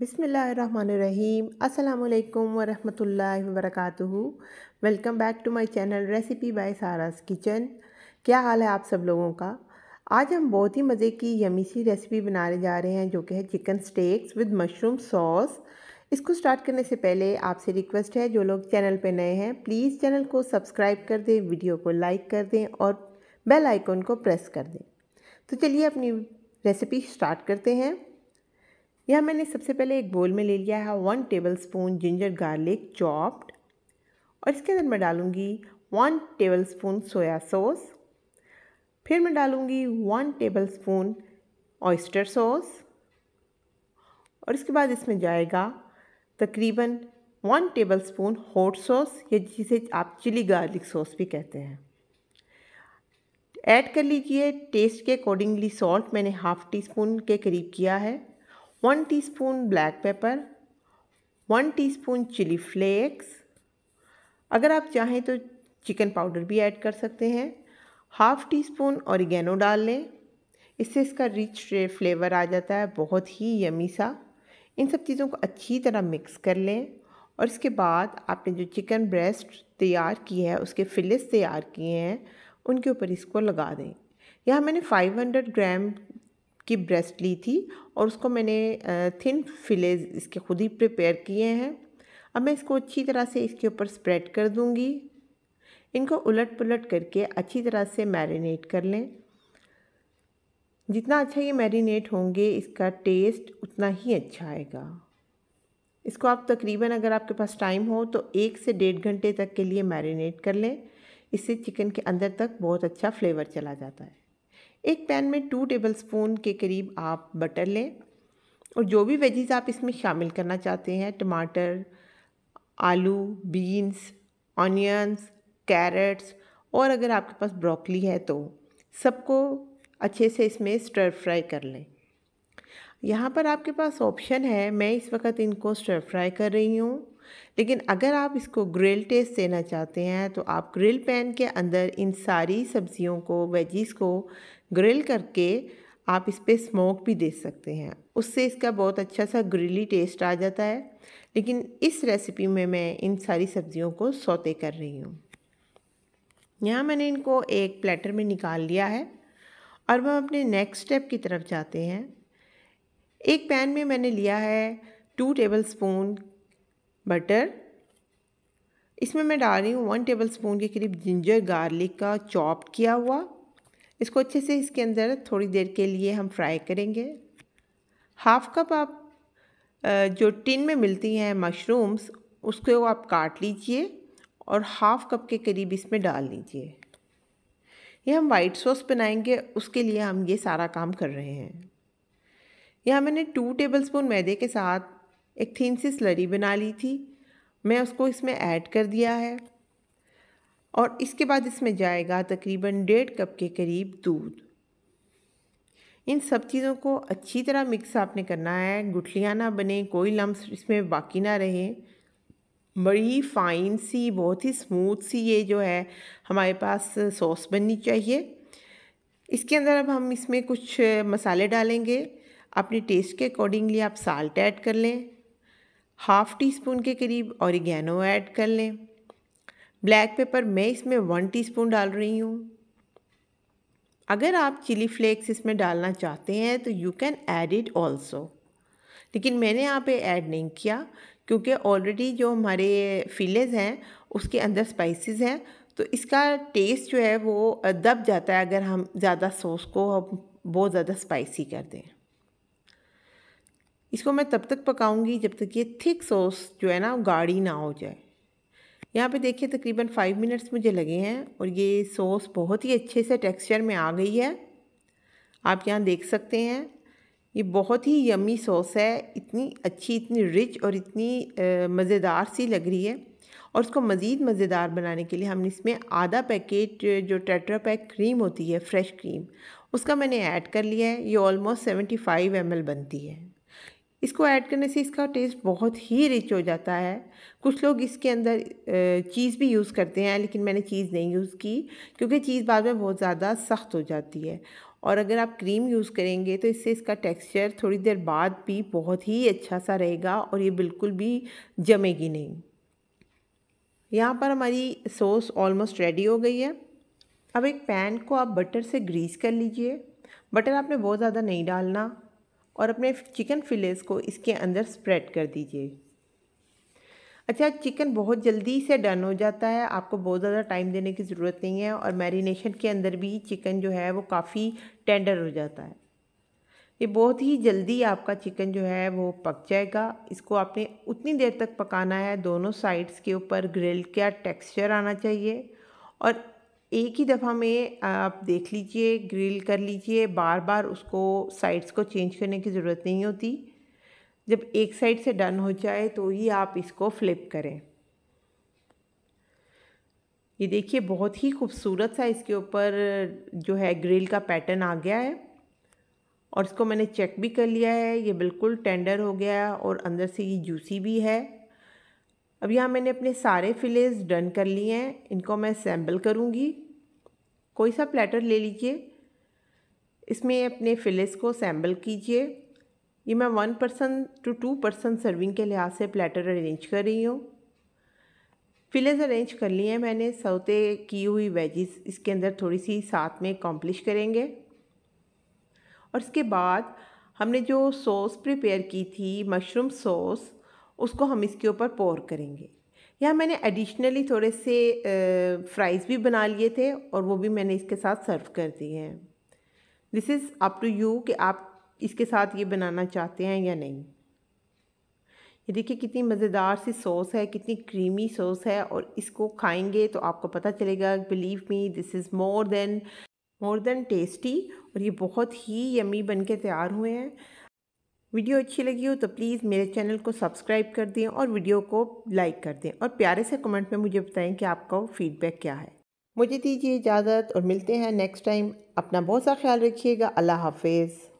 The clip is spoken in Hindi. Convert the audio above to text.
बिसमीम् अल्लाम वरहमतुल्लाहि वबरकातुहु welcome back to my channel recipe by Sara's kitchen क्या हाल है आप सब लोगों का आज हम बहुत ही मज़े की यमी सी रेसिपी बनाने जा रहे हैं जो कि है chicken steaks with mushroom sauce इसको स्टार्ट करने से पहले आपसे रिक्वेस्ट है जो लोग चैनल पर नए हैं प्लीज़ चैनल को सब्सक्राइब कर दें वीडियो को लाइक कर दें और बेल आइकॉन को प्रेस कर दें तो चलिए अपनी रेसिपी स्टार्ट करते हैं यह मैंने सबसे पहले एक बोल में ले लिया है one tablespoon ginger garlic chopped और इसके अंदर मैं डालूँगी one tablespoon soya sauce फिर मैं डालूँगी one tablespoon oyster sauce और इसके बाद इसमें जाएगा तकरीबन one tablespoon hot sauce या जिसे आप चिली गार्लिक सॉस भी कहते हैं ऐड कर लीजिए टेस्ट के अकॉर्डिंगली सॉल्ट मैंने हाफ़ टी स्पून के करीब किया है tea teaspoon black pepper tea teaspoon chilli flakes अगर आप चाहें तो चिकन पाउडर भी ऐड कर सकते हैं हाफ़ टी स्पून औरिगेनो डाल लें इससे इसका रिच फ्लेवर आ जाता है बहुत ही यमी सा इन सब चीज़ों को अच्छी तरह मिक्स कर लें और इसके बाद आपने जो चिकन ब्रेस्ट तैयार की है उसके फिलिस तैयार किए हैं उनके ऊपर इसको लगा दें यहाँ मैंने 500 ग्राम की ब्रेस्ट ली थी और उसको मैंने थिन फिलेज इसके खुद ही प्रिपेयर किए हैं अब मैं इसको अच्छी तरह से इसके ऊपर स्प्रेड कर दूंगी इनको उलट पुलट करके अच्छी तरह से मैरिनेट कर लें जितना अच्छा ये मैरिनेट होंगे इसका टेस्ट उतना ही अच्छा आएगा इसको आप तकरीबन अगर आपके पास टाइम हो तो एक से डेढ़ घंटे तक के लिए मैरिनेट कर लें इससे चिकन के अंदर तक बहुत अच्छा फ्लेवर चला जाता है एक पैन में टू टेबलस्पून के करीब आप बटर लें और जो भी वेजीज आप इसमें शामिल करना चाहते हैं टमाटर आलू बीन्स ऑनियंस कैरेट्स और अगर आपके पास ब्रोकली है तो सबको अच्छे से इसमें स्टर फ्राई कर लें यहाँ पर आपके पास ऑप्शन है मैं इस वक्त इनको स्टर फ्राई कर रही हूँ लेकिन अगर आप इसको ग्रिल टेस्ट देना चाहते हैं तो आप ग्रिल पैन के अंदर इन सारी सब्जियों को वेजीज़ को ग्रिल करके आप इस पर स्मोक भी दे सकते हैं उससे इसका बहुत अच्छा सा ग्रिली टेस्ट आ जाता है लेकिन इस रेसिपी में मैं इन सारी सब्जियों को सौते कर रही हूँ यहाँ मैंने इनको एक प्लेटर में निकाल लिया है और हम अपने नेक्स्ट स्टेप की तरफ जाते हैं एक पैन में मैंने लिया है टू टेबल स्पून बटर इसमें मैं डाल रही हूँ वन टेबल स्पून के करीब जिंजर गार्लिक का चॉप किया हुआ इसको अच्छे से इसके अंदर थोड़ी देर के लिए हम फ्राई करेंगे हाफ कप आप जो टिन में मिलती हैं मशरूम्स उसको आप काट लीजिए और हाफ कप के करीब इसमें डाल लीजिए ये हम वाइट सॉस बनाएंगे उसके लिए हम ये सारा काम कर रहे हैं यहाँ मैंने टू टेबल स्पून मैदे के साथ एक थीन सी स्लरी बना ली थी मैं उसको इसमें ऐड कर दिया है और इसके बाद इसमें जाएगा तकरीबन डेढ़ कप के करीब दूध इन सब चीज़ों को अच्छी तरह मिक्स आपने करना है गुठलियाँ ना बने कोई लम्स इसमें बाकी ना रहे बड़ी फाइन सी बहुत ही स्मूथ सी ये जो है हमारे पास सॉस बननी चाहिए इसके अंदर अब हम इसमें कुछ मसाले डालेंगे अपने टेस्ट के अकॉर्डिंगली आप साल्ट ऐड कर लें हाफ़ टी स्पून के करीब औरिगैनो ऐड कर लें ब्लैक पेपर मैं इसमें वन टीस्पून डाल रही हूँ अगर आप चिली फ्लेक्स इसमें डालना चाहते हैं तो you can add it also लेकिन मैंने यहाँ पे ऐड नहीं किया क्योंकि ऑलरेडी जो हमारे फिलेज हैं उसके अंदर स्पाइसेस हैं तो इसका टेस्ट जो है वो दब जाता है अगर हम ज़्यादा सॉस को बहुत ज़्यादा स्पाइसी कर दें इसको मैं तब तक पकाऊंगी जब तक ये थिक सॉस जो है ना गाढ़ी ना हो जाए यहाँ पे देखिए तकरीबन फाइव मिनट्स मुझे लगे हैं और ये सॉस बहुत ही अच्छे से टेक्सचर में आ गई है आप यहाँ देख सकते हैं ये बहुत ही यमी सॉस है इतनी अच्छी इतनी रिच और इतनी मज़ेदार सी लग रही है और इसको मज़ीद मज़ेदार बनाने के लिए हमने इसमें आधा पैकेट जो टेट्रा पैक क्रीम होती है फ्रेश क्रीम उसका मैंने ऐड कर लिया है ये ऑलमोस्ट सेवेंटी फाइव एम बनती है इसको ऐड करने से इसका टेस्ट बहुत ही रिच हो जाता है कुछ लोग इसके अंदर चीज़ भी यूज़ करते हैं लेकिन मैंने चीज़ नहीं यूज़ की क्योंकि चीज़ बाद में बहुत ज़्यादा सख्त हो जाती है और अगर आप क्रीम यूज़ करेंगे तो इससे इसका टेक्सचर थोड़ी देर बाद भी बहुत ही अच्छा सा रहेगा और ये बिल्कुल भी जमेगी नहीं यहाँ पर हमारी सॉस ऑलमोस्ट रेडी हो गई है अब एक पैन को आप बटर से ग्रीस कर लीजिए बटर आपने बहुत ज़्यादा नहीं डालना और अपने चिकन फिलेस को इसके अंदर स्प्रेड कर दीजिए अच्छा चिकन बहुत जल्दी से डन हो जाता है आपको बहुत ज़्यादा टाइम देने की ज़रूरत नहीं है और मैरिनेशन के अंदर भी चिकन जो है वो काफ़ी टेंडर हो जाता है ये बहुत ही जल्दी आपका चिकन जो है वो पक जाएगा इसको आपने उतनी देर तक पकाना है दोनों साइड्स के ऊपर ग्रिल का टेक्सचर आना चाहिए और एक ही दफ़ा में आप देख लीजिए ग्रिल कर लीजिए बार बार उसको साइड्स को चेंज करने की ज़रूरत नहीं होती जब एक साइड से डन हो जाए तो ही आप इसको फ्लिप करें ये देखिए बहुत ही खूबसूरत सा इसके ऊपर जो है ग्रिल का पैटर्न आ गया है और इसको मैंने चेक भी कर लिया है ये बिल्कुल टेंडर हो गया है और अंदर से ये जूसी भी है अब यहाँ मैंने अपने सारे फिलेज डन कर लिए हैं इनको मैं सैम्बल करूँगी कोई सा प्लेटर ले लीजिए इसमें अपने फिलेज को सैम्बल कीजिए ये मैं one person to two person serving के लिहाज से प्लेटर अरेंज कर रही हूँ फिलेज अरेंज कर लिए हैं मैंने सौते की हुई वेजिस इसके अंदर थोड़ी सी साथ में कॉम्प्लिश करेंगे और इसके बाद हमने जो सॉस प्रिपेयर की थी मशरूम सॉस उसको हम इसके ऊपर पोर करेंगे यहाँ मैंने एडिशनली थोड़े से फ्राइज़ भी बना लिए थे और वो भी मैंने इसके साथ सर्व कर दिए हैं this is up to you कि आप इसके साथ ये बनाना चाहते हैं या नहीं ये देखिए कितनी मज़ेदार सी सॉस है कितनी क्रीमी सॉस है और इसको खाएंगे तो आपको पता चलेगा believe me this is more than more than tasty और ये बहुत ही यमी बन के तैयार हुए हैं वीडियो अच्छी लगी हो तो प्लीज़ मेरे चैनल को सब्सक्राइब कर दें और वीडियो को लाइक कर दें और प्यारे से कमेंट में मुझे बताएं कि आपका फीडबैक क्या है मुझे दीजिए इजाज़त और मिलते हैं नेक्स्ट टाइम अपना बहुत सा ख्याल रखिएगा अल्लाह हाफिज़